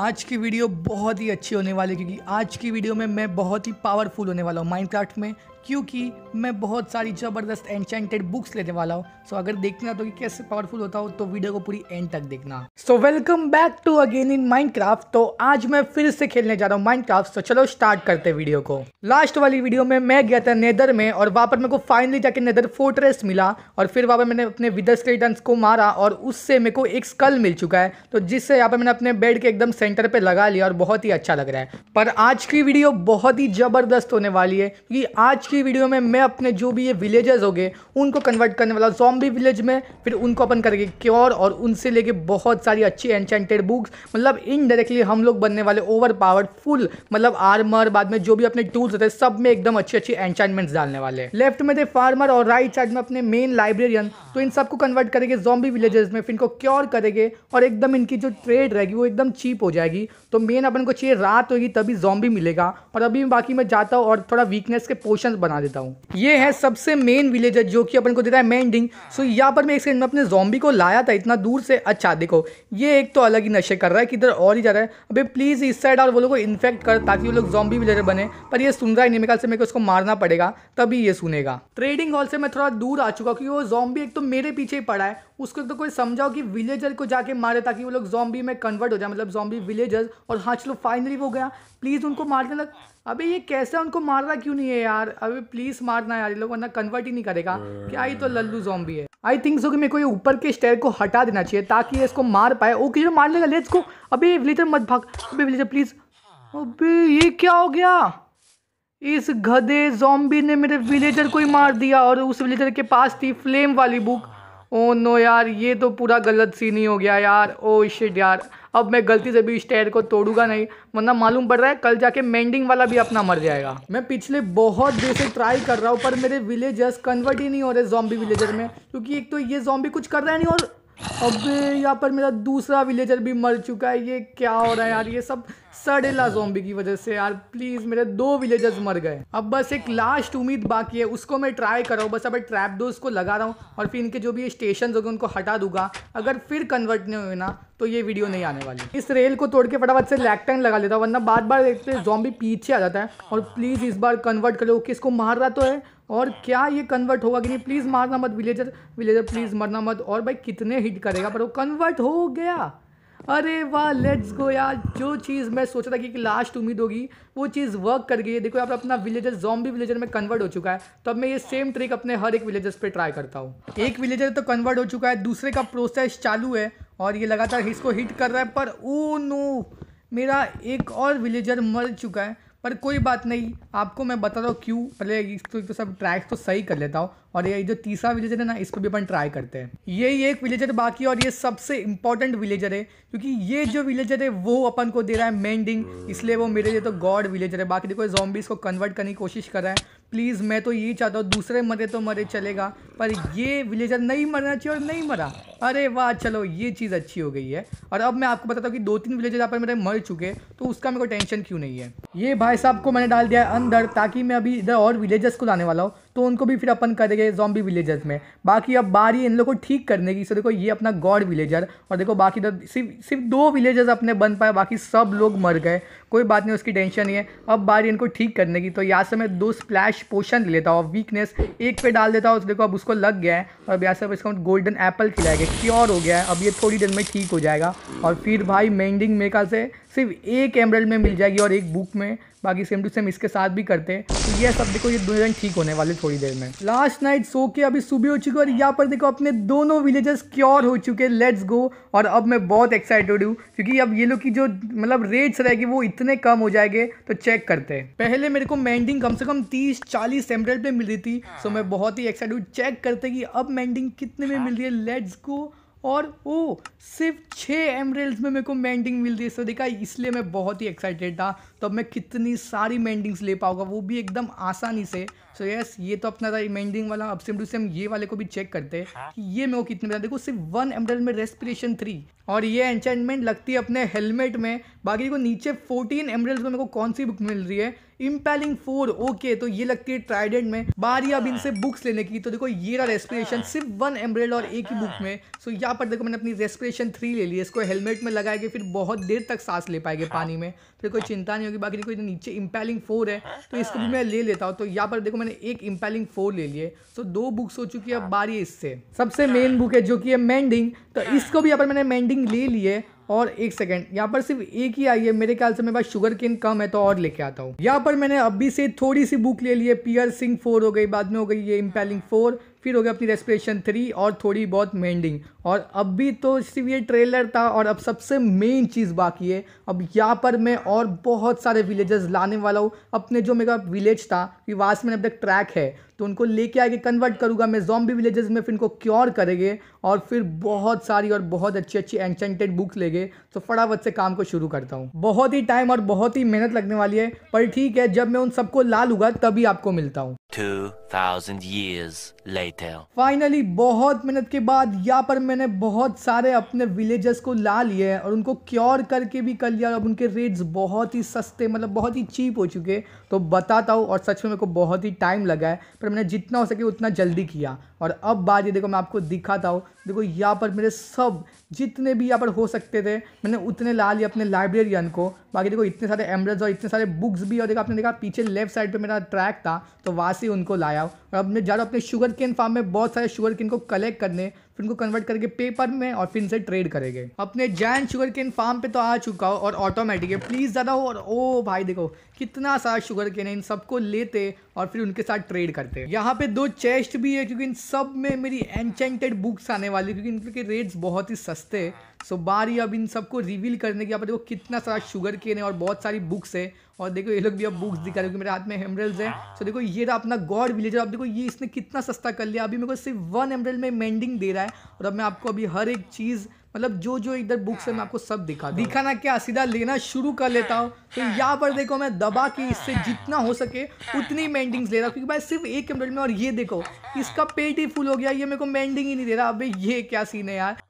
आज की वीडियो बहुत ही अच्छी होने वाली है क्योंकि आज की वीडियो में मैं बहुत ही पावरफुल होने वाला हूँ माइनक्राफ्ट में क्योंकि मैं बहुत सारी ज़बरदस्त एनचैंटेड बुक्स लेने वाला हूँ सो so, अगर देखना तो कि कैसे पावरफुल होता हो तो वीडियो को पूरी एंड तक देखना so welcome back to again in mind तो आज मैं फिर से खेलने जा रहा हूँ माइंड तो चलो स्टार्ट करते वीडियो को लास्ट वाली वीडियो में मैं गया था नेदर में और वहाँ पर मेरे को फाइनली जाके नेदर फोर्ट्रेस मिला और फिर वहाँ पर मैंने अपने विदर रिटर्न को मारा और उससे मेरे को एक स्कल मिल चुका है तो जिससे यहाँ पर मैंने अपने बेड के एकदम सेंटर पर लगा लिया और बहुत ही अच्छा लग रहा है पर आज की वीडियो बहुत ही ज़बरदस्त होने वाली है क्योंकि आज की वीडियो में मैं अपने जो भी ये विलेजेस हो गए उनको कन्वर्ट करने वाला जॉम्बी विलेज में फिर उनको अपन करेंगे क्योर और उनसे लेके बहुत सारी अच्छी एनचेंटेड बुक्स मतलब इनडायरेक्टली हम लोग बनने वाले ओवर पावर फुल मतलब आर्मर बाद में जो भी अपने टूल्स होते हैं सब में एकदम अच्छी अच्छी एनचाइनमेंट्स डालने वाले लेफ्ट में थे फार्मर और राइट साइड में अपने मेन लाइब्रेरियन तो इन सबको कन्वर्ट करेंगे जॉम्बी विलेजेस में फिर इनको क्योर करेंगे और एकदम इनकी जो ट्रेड रहेगी वो एकदम चीप हो जाएगी तो मेन अपन को चाहिए रात होगी तभी जॉम्बी मिलेगा और अभी बाकी मैं जाता हूँ और थोड़ा वीकनेस के पोर्शन बना देता हूँ ये है सबसे मेन विलेजर जो कि अपन को देता है मेन डिंग सो यहाँ पर मैं एक सेकंड में अपने जॉम्बी को लाया था इतना दूर से अच्छा देखो ये एक तो अलग ही नशे कर रहा है किधर और ही जा रहा है अबे प्लीज़ इस साइड और वो लोग को इन्फेक्ट कर ताकि वो लोग जॉम्बी विलेजर बने पर यह सुन रहा है नहीं से मेरे को उसको मारना पड़ेगा तभी ये सुनेगा ट्रेडिंग हॉल से मैं थोड़ा दूर आ चुका क्योंकि वो जॉम्बी एक तो मेरे पीछे ही पड़ा है उसको तो कोई समझाओ कि विलेजर को जाके मारे ताकि वो लोग जॉम्बी में कन्वर्ट हो जाए मतलब जॉम्बी विलेजर्स और हाँ चलो फाइनली वो गया प्लीज़ उनको मारने लग अबे ये कैसे उनको मारना क्यों नहीं है यार अबे प्लीज मारना यार ये लोग वरना कन्वर्ट ही नहीं करेगा क्या ये तो लल्लू जॉम्बी है आई थिंक सो कि मेरे को ये ऊपर के स्टेयर को हटा देना चाहिए ताकि ये इसको मार पाए ओके जो मार लेगा लेट्स को अबे विलेजर मत भाग अबे विलेजर प्लीज अबे ये क्या हो गया इस गधे जॉम्बी ने मेरे विलेजर को ही मार दिया और उस विलेजर के पास थी फ्लेम वाली बुक ओ नो यार ये तो पूरा गलत सीन ही हो गया यार ओ oh शिट यार अब मैं गलती से भी इस टायर को तोड़ूंगा नहीं वरना मालूम पड़ रहा है कल जाके मेंडिंग वाला भी अपना मर जाएगा मैं पिछले बहुत देर से ट्राई कर रहा हूँ पर मेरे विलेजर्स कन्वर्ट ही नहीं हो रहे जॉम्बी विलेजर में क्योंकि एक तो ये जॉम्बी कुछ कर रहा है नहीं और अब यहाँ पर मेरा दूसरा विलेजर भी मर चुका है ये क्या हो रहा है यार ये सब सड़ेला जोम्बी की वजह से यार प्लीज़ मेरे दो विलेजर्स मर गए अब बस एक लास्ट उम्मीद बाकी है उसको मैं ट्राई कर रहा हूँ बस अब ट्रैप दो उसको लगा रहा हूँ और फिर इनके जो भी स्टेशन होंगे उनको हटा दूंगा अगर फिर कन्वर्ट नहीं हुए ना तो ये वीडियो नहीं आने वाली इस रेल को तोड़ के फटाफट से लैकटाइन लगा लेता हूँ वरना बार बार देखते जॉम्बी पीछे आ जाता है और प्लीज़ इस बार कन्वर्ट करो कि इसको मार रहा तो है और क्या ये कन्वर्ट होगा कि नहीं प्लीज़ मारना मत विलेजर विलेजर प्लीज़ मरना मत और भाई कितने हिट करेगा पर वो कन्वर्ट हो गया अरे वाह लेट्स गो यार जो चीज़ मैं सोच रहा था कि, लास्ट उम्मीद होगी वो चीज़ वर्क कर गई है देखो आप अपना विलेजर जॉम्बी विलेजर में कन्वर्ट हो चुका है तो अब मैं ये सेम ट्रिक अपने हर एक विलेजर्स पे ट्राई करता हूँ एक विलेजर तो कन्वर्ट हो चुका है दूसरे का प्रोसेस चालू है और ये लगातार इसको हिट कर रहा है पर ओ oh नो मेरा एक और विलेजर मर चुका है पर कोई बात नहीं आपको मैं बता रहा हूँ क्यों पहले इसको तो, तो सब ट्रैक्स तो सही कर लेता हूँ और ये जो तीसरा विलेजर है ना इस पर भी अपन ट्राई करते हैं ये एक विलेजर बाकी और ये सबसे इंपॉर्टेंट विलेजर है क्योंकि ये जो विलेजर है वो अपन को दे रहा है मेंडिंग इसलिए वो मेरे लिए तो गॉड विलेजर है बाकी देखो जॉम्बिस को कन्वर्ट करने की कोशिश कर रहा है प्लीज़ मैं तो यही चाहता हूँ दूसरे मरे तो मरे चलेगा पर ये विलेजर नहीं मरना चाहिए और नहीं मरा अरे वाह चलो ये चीज़ अच्छी हो गई है और अब मैं आपको बताता हूँ कि दो तीन विलेजर यहाँ पर मेरे मर चुके तो उसका मेरे को टेंशन क्यों नहीं है ये भाई साहब को मैंने डाल दिया है अंदर ताकि मैं अभी इधर और विलेजर्स को लाने वाला हूँ तो उनको भी फिर अपन करेंगे जॉम्बी विलेजर्स में बाकी अब बारी इन लोग को ठीक करने की सो देखो ये अपना गॉड विलेजर और देखो बाकी तो सिर्फ सिर्फ दो विलेजर्स अपने बन पाए बाकी सब लोग मर गए कोई बात नहीं उसकी टेंशन नहीं है अब बारी इनको ठीक करने की तो यहाँ से मैं दो स्प्लैश पोशन लेता हूँ वीकनेस एक पे डाल देता हूँ तो देखो अब उसको लग गया है और अब यहाँ से इसको गोल्डन एप्पल खिलाया गया क्योर हो गया है अब ये थोड़ी देर में ठीक हो जाएगा और फिर भाई मेंडिंग मेका से सिर्फ एक एमरल में मिल जाएगी और एक बुक में बाकी सेम टू सेम इसके साथ भी करते हैं तो ये सब देखो ये दोनों ठीक होने वाले थोड़ी देर में लास्ट नाइट सो के अभी सुबह हो चुकी है और यहाँ पर देखो अपने दोनों विलेजेस क्योर हो चुके हैं लेट्स गो और अब मैं बहुत एक्साइटेड हूँ क्योंकि अब ये लोग की जो मतलब रेट्स रहेगी वो इतने कम हो जाएंगे तो चेक करते हैं पहले मेरे को मैंडिंग कम से कम तीस चालीस एमरेल पे मिल रही थी सो हाँ। मैं बहुत ही एक्साइटेड हूँ चेक करते कि अब मैंडिंग कितने में हाँ। मिल रही है लेट्स गो और ओ सिर्फ छः एमरेल्स में मेरे को मेंडिंग मिल रही है सर देखा इसलिए मैं बहुत ही एक्साइटेड था तो अब मैं कितनी सारी मेंडिंग्स ले पाऊँगा वो भी एकदम आसानी से सो यस ये तो अपना था मेंडिंग वाला अब सेम टू सेम ये वाले को भी चेक करते हैं हाँ। कि ये मेरे को कितने मिला देखो सिर्फ वन एमरेल में रेस्पिरेशन थ्री और ये एंटेनमेंट लगती है अपने हेलमेट में बाकी को नीचे फोर्टीन एमरेल्स में मेरे को कौन सी बुक मिल रही है इम्पेलिंग फोर ओके तो ये लगती है ट्राइडेंट में बारी अब इनसे बुक्स लेने की तो देखो ये रहा रेस्पिरेशन सिर्फ वन एम्ब्रेल और एक ही बुक में सो so, यहाँ पर देखो मैंने अपनी रेस्पिरेशन थ्री ले ली इसको हेलमेट में लगाएंगे फिर बहुत देर तक सांस ले पाएंगे पानी में फिर तो कोई चिंता नहीं होगी बाकी देखो नीचे इम्पेलिंग फोर है तो इसको भी मैं ले लेता हूँ तो यहाँ पर देखो मैंने एक इम्पेलिंग फोर ले लिए सो दो बुक्स हो चुकी है अब बारी इससे सबसे मेन बुक है जो कि है मैंडिंग तो इसको भी यहाँ पर मैंने मैंडिंग ले लिए और एक सेकेंड यहाँ पर सिर्फ एक ही आई है मेरे ख्याल से मेरे पास शुगर किन कम है तो और लेके आता हूँ यहाँ पर मैंने अभी से थोड़ी सी बुक ले ली है पियर सिंह फोर हो गई बाद में हो गई ये इम्पेलिंग फोर फिर हो गया अपनी रेस्पिरेशन थ्री और थोड़ी बहुत मेंडिंग और अब भी तो सिर्फ ये ट्रेलर था और अब सबसे मेन चीज़ बाकी है अब यहाँ पर मैं और बहुत सारे विलेजेस लाने वाला हूँ अपने जो मेरा विलेज था कि वास में अब तक ट्रैक है तो उनको लेके आके कन्वर्ट करूँगा मैं जॉम्बी विलेजेस में फिर इनको क्योर करेंगे और फिर बहुत सारी और बहुत अच्छी अच्छी एंशेंटेड बुक्स गए तो फटाफट से काम को शुरू करता हूँ बहुत ही टाइम और बहुत ही मेहनत लगने वाली है पर ठीक है जब मैं उन सबको ला लूँगा तभी आपको मिलता हूँ थे फाइनली बहुत मेहनत के बाद यहाँ पर मैंने बहुत सारे अपने विलेजर्स को ला लिए हैं और उनको क्योर करके भी कर लिया अब उनके रेट्स बहुत ही सस्ते मतलब बहुत ही चीप हो चुके तो बताता हूँ और सच में मेरे को बहुत ही टाइम लगा है पर मैंने जितना हो सके उतना जल्दी किया और अब बात ये देखो मैं आपको दिखाता हूँ देखो यहाँ पर मेरे सब जितने भी यहाँ पर हो सकते थे मैंने उतने ला लिए अपने लाइब्रेरियन को बाकी देखो इतने सारे एम्ब्रेस और इतने सारे बुक्स भी और देखो आपने देखा पीछे लेफ्ट साइड पे मेरा ट्रैक था तो वहाँ से उनको लाया और अब मैं जा रहा हूँ अपने शुगर केन फार्म में बहुत सारे शुगर केन को कलेक्ट करने फिर उनको कन्वर्ट करके पेपर में और फिर इनसे ट्रेड करेंगे अपने जैन शुगर केन फार्म पे तो आ चुका हो और ऑटोमेटिक है प्लीज़ ज़्यादा हो और ओ भाई देखो कितना सारा शुगर केन है इन सबको लेते और फिर उनके साथ ट्रेड करते यहाँ पे दो चेस्ट भी है क्योंकि इन सब में मेरी एनचेंटेड बुक्स आने वाली क्योंकि इनके रेट्स बहुत ही सस्ते सो बारी अब इन सबको रिवील करने की यहाँ पर देखो कितना सारा शुगर केन है और बहुत सारी बुक्स है और देखो ये लोग भी अब बुक्स दिखा रहे क्योंकि मेरे हाथ में हेमरल्स है सो देखो ये रहा अपना गॉड विलेजर अब देखो ये इसने कितना सस्ता कर लिया अभी मेरे को सिर्फ वन एमरल में मेंडिंग दे रहा है और अब मैं आपको अभी हर एक चीज़ मतलब जो जो इधर बुक्स है मैं आपको सब दिखा दिखाना क्या सीधा लेना शुरू कर लेता हूँ तो यहाँ पर देखो मैं दबा के इससे जितना हो सके उतनी मेंडिंग्स ले रहा हूँ क्योंकि भाई सिर्फ एक एमरल में और ये देखो इसका पेट ही फुल हो गया ये मेरे को मेंडिंग ही नहीं दे रहा अबे ये क्या सीन है यार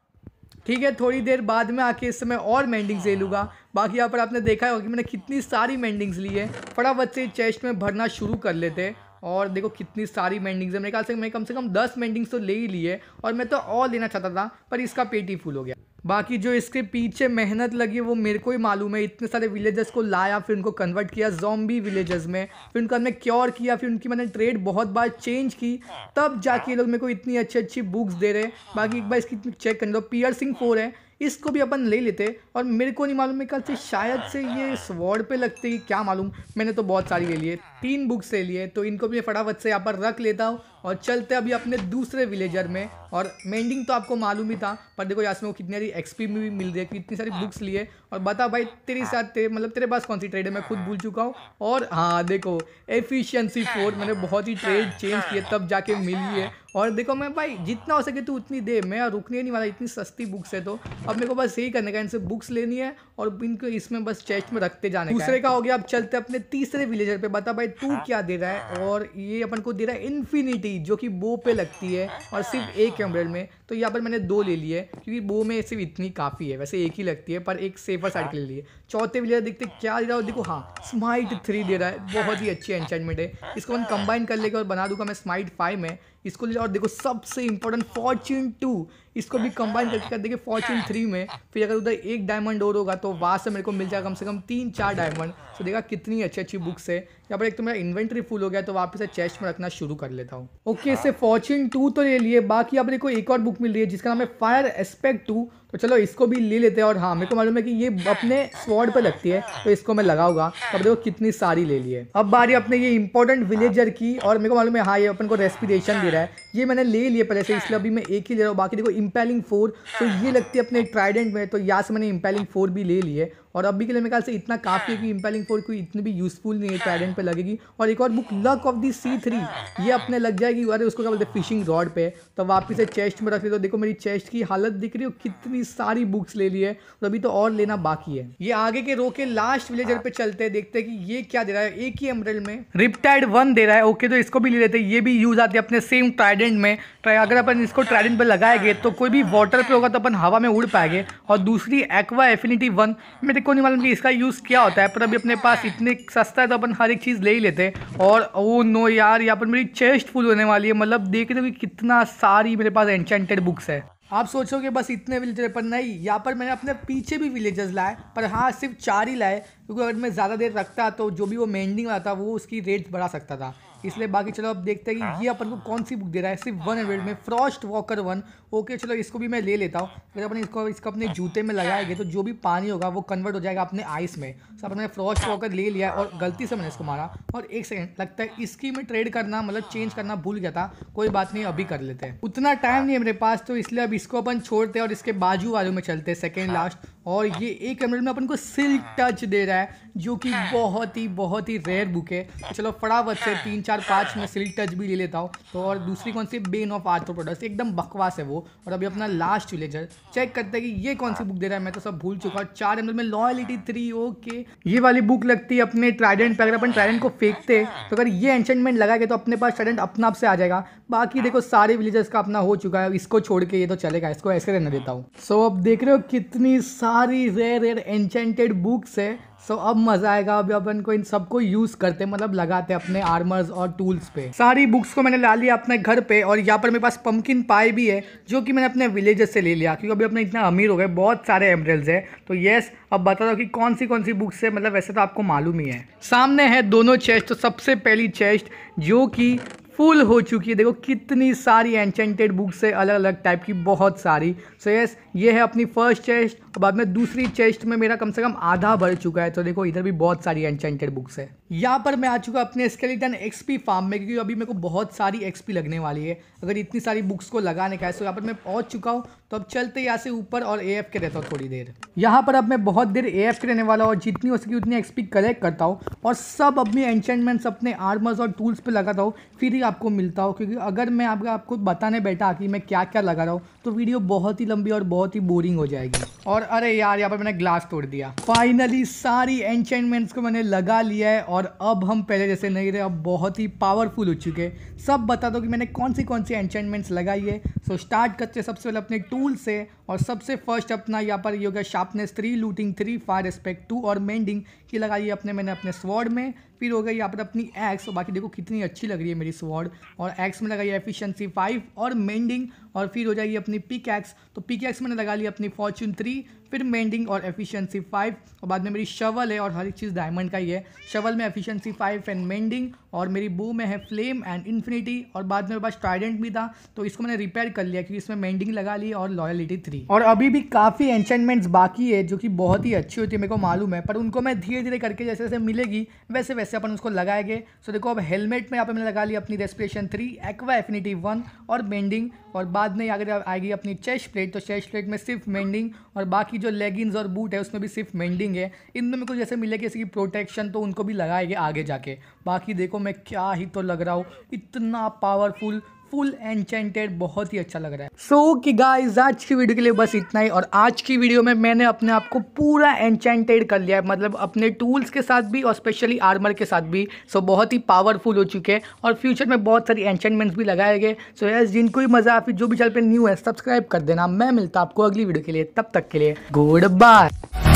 ठीक है थोड़ी देर बाद में आके इस समय और मेंडिंग्स ले लूँगा बाकी यहाँ पर आपने देखा होगा कि मैंने कितनी सारी मेंडिंग्स ली है फटाफट से चेस्ट में भरना शुरू कर लेते हैं और देखो कितनी सारी मेंडिंग्स है मेरे ख्याल से मैं कम से कम दस मेंडिंग्स तो ले ही ली है और मैं तो और लेना चाहता था पर इसका पेट ही फूल हो गया बाकी जो इसके पीछे मेहनत लगी वो मेरे को ही मालूम है इतने सारे विलेजेस को लाया फिर उनको कन्वर्ट किया जॉम्बी विलेजर्स में फिर उनका मैंने क्योर किया फिर उनकी मैंने ट्रेड बहुत बार चेंज की तब जाके ये लोग मेरे को इतनी अच्छी अच्छी बुक्स दे रहे हैं बाकी एक बार इसकी चेक कर लो पियर सिंह फोर है इसको भी अपन ले लेते और मेरे को नहीं मालूम मेरे ख्याल से शायद से ये स्वॉर्ड पे लगते कि क्या मालूम मैंने तो बहुत सारी ले लिए तीन बुक्स ले लिए तो इनको भी फटाफट से यहाँ पर रख लेता हूँ और चलते अभी अपने दूसरे विलेजर में और मेंडिंग तो आपको मालूम ही था पर देखो यार को कितनी सारी एक्सपी में भी मिल रही है कितनी सारी बुक्स लिए और बता भाई तेरे साथ तेरे मतलब तेरे पास कौन सी ट्रेड है मैं खुद भूल चुका हूँ और हाँ देखो एफिशियंसी फोर मैंने बहुत ही ट्रेड चेंज किए तब जाके मिली है और देखो मैं भाई जितना हो सके तू उतनी दे मैं रुकने नहीं वाला इतनी सस्ती बुक्स है तो अब मेरे को बस यही करने का इनसे बुक्स लेनी है और इनको इसमें बस चेस्ट में रखते जाने दूसरे का हो गया अब चलते अपने तीसरे विलेजर पे बता भाई तू हाँ। क्या दे रहा है और ये अपन को दे रहा है इन्फिनिटी जो कि बो पे लगती है और सिर्फ एक एम्ब्रेड में तो यहाँ पर मैंने दो ले लिए क्योंकि बो में सिर्फ इतनी काफ़ी है वैसे एक ही लगती है पर एक सेफर साइड हाँ। के लिए चौथे विलेजर देखते क्या दे रहा है देखो हाँ स्माइट थ्री दे रहा है बहुत ही अच्छी एंटेनमेंट है इसको मैं कंबाइन कर लेगा और बना दूंगा मैं स्माइट फाइव में इसको ले और देखो सबसे इंपॉर्टेंट फॉर्च्यून टू इसको भी कंबाइन करके कर देंगे फॉर्चून थ्री हाँ। में फिर अगर उधर एक डायमंड और होगा तो वहाँ से मेरे को मिल जाएगा कम से कम तीन चार डायमंड तो देखा कितनी अच्छी अच्छी बुक्स है यहाँ पर एक तो मेरा इन्वेंट्री फुल हो गया तो वापस से चेस्ट में रखना शुरू कर लेता हूँ ओके इससे फॉर्चून टू तो ले लिए बाकी यहाँ पर को एक और बुक मिल रही है जिसका नाम है फायर एस्पेक्ट टू तो चलो इसको भी ले लेते हैं और हाँ मेरे को मालूम है कि ये अपने स्वॉर्ड पर लगती है तो इसको मैं लगाऊंगा तो अब देखो कितनी सारी ले ली है अब बारी अपने ये इंपॉर्टेंट विलेजर की और मेरे को मालूम है हाँ ये अपन को रेस्पिरेशन दे रहा है ये मैंने ले लिए पहले से इसलिए अभी मैं एक ही ले रहा हूँ बाकी देखो इम्पेलिंग फोर तो ये लगती है अपने ट्राइडेंट में तो यहाँ से मैंने इम्पेलिंग फोर भी ले ली है और अभी के लिए मेरे ख्याल से इतना काफ़ी है कि इम्पेलिंग फोर कोई इतनी भी यूजफुल नहीं है ट्राइडेंट पे लगेगी और एक और book luck of the sea three ये अपने लग जाएगी अरे उसको क्या बोलते हैं फिशिंग रॉड पे तो वापस से चेस्ट में रख ले तो देखो मेरी चेस्ट की हालत दिख रही हो कितनी सारी बुक्स ले ली है तो अभी तो और लेना बाकी है ये आगे के रो के लास्ट विलेजर पे चलते हैं देखते हैं कि ये क्या दे रहा है एक ही एमरल में रिपटाइड वन दे रहा है ओके तो इसको भी ले लेते हैं ये भी यूज आती है अपने सेम ट्राइडेंट में अगर अपन इसको ट्राइडेंट पर लगाएंगे तो कोई भी वाटर पे होगा तो अपन हवा में उड़ पाएंगे और दूसरी एक्वा एफिनिटी वन मेरे को नहीं मालूम कि इसका यूज़ क्या होता है पर अभी अपने पास इतने सस्ता है तो अपन हर एक चीज़ ले ही लेते हैं और ओ oh नो यार यहाँ पर मेरी चेस्ट फुल होने वाली है मतलब देख रहे हो कि कितना सारी मेरे पास एंटेंटेड बुक्स है आप सोचो कि बस इतने विलेजर पर नहीं यहाँ पर मैंने अपने पीछे भी विलेजर्स लाए पर हाँ सिर्फ चार ही लाए क्योंकि अगर मैं ज़्यादा देर रखता तो जो भी वो मेंडिंग आता था वो उसकी रेट बढ़ा सकता था इसलिए बाकी चलो अब देखते हैं कि हाँ। ये अपन को कौन सी बुक दे रहा है सिर्फ वन हंड्रेड में फ्रॉस्ट वॉकर वन ओके चलो इसको भी मैं ले लेता हूँ अगर अपने इसको इसको अपने जूते में लगाएंगे तो जो भी पानी होगा वो कन्वर्ट हो जाएगा अपने आइस में सो अपने फ्रॉस्ट वॉकर ले लिया और गलती से मैंने इसको मारा और एक सेकेंड लगता है इसकी मैं ट्रेड करना मतलब चेंज करना भूल गया था कोई बात नहीं अभी कर लेते हैं उतना टाइम नहीं है मेरे पास तो इसलिए अब इसको अपन छोड़ते हैं और इसके बाजू वालों में चलते हैं सेकेंड लास्ट और ये एक मिनट में अपन को सिल्क टच दे रहा है जो कि बहुत ही बहुत ही रेयर बुक है चलो फटाफट से तीन चार पाँच में सिल्क टच भी ले लेता हूँ तो और दूसरी कौन सी बेन ऑफ आर्थो प्रोडक्ट एकदम बकवास है वो और अभी अपना लास्ट विलेजर चेक करते हैं कि ये कौन सी बुक दे रहा है मैं तो सब भूल चुका हूँ चार एम में लॉयलिटी थ्री ओके ये वाली बुक लगती है अपने ट्राइडेंट पर अगर अपन ट्राइडेंट को फेंकते तो अगर ये एंशनमेंट लगा के तो अपने पास ट्राइडेंट अपना आपसे आ जाएगा बाकी देखो सारे विलेजर्स का अपना हो चुका है इसको छोड़ के ये तो चलेगा इसको ऐसे रहने देता हूँ सो so, अब देख रहे हो कितनी सारी रेयर रेयर एंशेंटेड बुक्स है सो so, अब मज़ा आएगा अभी अपन को इन सबको यूज़ करते मतलब लगाते अपने आर्मर्स और टूल्स पे सारी बुक्स को मैंने ला लिया अपने घर पे और यहाँ पर मेरे पास पम्पकिन पाए भी है जो कि मैंने अपने विलेजेस से ले लिया क्योंकि अभी अपने इतना अमीर हो गए बहुत सारे एमरेल्स हैं तो येस अब बता दो कि कौन सी कौन सी बुक्स है मतलब वैसे तो आपको मालूम ही है सामने है दोनों चेस्ट तो सबसे पहली चेस्ट जो कि फुल हो चुकी है देखो कितनी सारी एंचेंटेड बुक्स है अलग अलग टाइप की बहुत सारी सो so यस yes, ये है अपनी फर्स्ट चेस्ट और बाद में दूसरी चेस्ट में मेरा कम से कम आधा भर चुका है तो देखो इधर भी बहुत सारी एंचेंटेड बुक्स है यहाँ पर मैं आ चुका अपने स्केलेटन एक्सपी फार्म में क्योंकि अभी मेरे को बहुत सारी एक्सपी लगने वाली है अगर इतनी सारी बुक्स को लगाने का है सो तो यहाँ पर मैं पहुँच चुका हूँ तो अब चलते यहाँ से ऊपर और ए के रहता हूँ थोड़ी देर यहाँ पर अब मैं बहुत देर ए के रहने वाला हूँ और जितनी हो सकी उतनी एक्सपी कलेक्ट करता हूँ और सब अपनी एंचेंटमेंट्स अपने आर्मर्स और टूल्स पर लगाता हूँ फिर आपको मिलता हो क्योंकि अगर मैं आपको बताने बैठा कि मैं क्या क्या लगा रहा हूँ तो वीडियो बहुत ही लंबी और बहुत ही बोरिंग हो जाएगी और अरे यार यहाँ पर मैंने ग्लास तोड़ दिया फाइनली सारी एंचमेंट्स को मैंने लगा लिया है और अब हम पहले जैसे नहीं रहे अब बहुत ही पावरफुल हो चुके सब बता दो कि मैंने कौन सी कौन सी एंचमेंट्स लगाई है सो स्टार्ट करते हैं सबसे पहले अपने टूल से और सबसे फर्स्ट अपना यहाँ पर ये हो गया sharpness three looting three fire aspect two और मेंडिंग की लगाई है अपने मैंने अपने स्वॉर्ड में फिर हो गई यहाँ पर अपनी एक्स और बाकी देखो कितनी अच्छी लग रही है मेरी स्वॉर्ड और एक्स में लगाई है फाइव और मेंडिंग और फिर हो जाएगी अपनी पिक एक्स तो पिक एक्स मैंने लगा ली अपनी फॉर्च्यून थ्री फिर मेंडिंग और एफिशिएंसी फाइव और बाद में मेरी शवल है और हर एक चीज़ डायमंड का ही है शवल में एफिशिएंसी फाइव एंड मेंडिंग और मेरी बू में है फ्लेम एंड इन्फिनिटी और बाद में मेरे पास ट्राइडेंट भी था तो इसको मैंने रिपेयर कर लिया क्योंकि इसमें मेंडिंग लगा ली और लॉयलिटी थ्री और अभी भी काफ़ी एंशनमेंट्स बाकी है जो कि बहुत ही अच्छी होती है मेरे को मालूम है पर उनको मैं धीरे धीरे करके जैसे जैसे मिलेगी वैसे वैसे अपन उसको लगाएंगे सो देखो अब हेलमेट में यहाँ मैंने लगा ली अपनी respiration three aqua affinity one और मेंडिंग और बाद में अगर आएगी अपनी चेस्ट प्लेट तो चेस्ट प्लेट में सिर्फ मेंडिंग और बाकी जो लेगिंग्स और बूट है उसमें भी सिर्फ मेंडिंग है इनमें मेरे को जैसे मिले कि इसकी प्रोटेक्शन तो उनको भी लगाएंगे आगे जाके बाकी देखो मैं क्या ही तो लग रहा हूँ इतना पावरफुल फुल एनचेंटेड बहुत ही अच्छा लग रहा है सो कि गाइज आज की वीडियो के लिए बस इतना ही और आज की वीडियो में मैंने अपने आप को पूरा एनचेंटेड कर लिया है मतलब अपने टूल्स के साथ भी और स्पेशली आर्मर के साथ भी सो so, बहुत ही पावरफुल हो चुके हैं और फ्यूचर में बहुत सारी एनचेंटमेंट्स भी लगाए गए सो यस जिनको भी मज़ा आया जो भी चैनल पे न्यू है सब्सक्राइब कर देना मैं मिलता आपको अगली वीडियो के लिए तब तक के लिए गुड बाय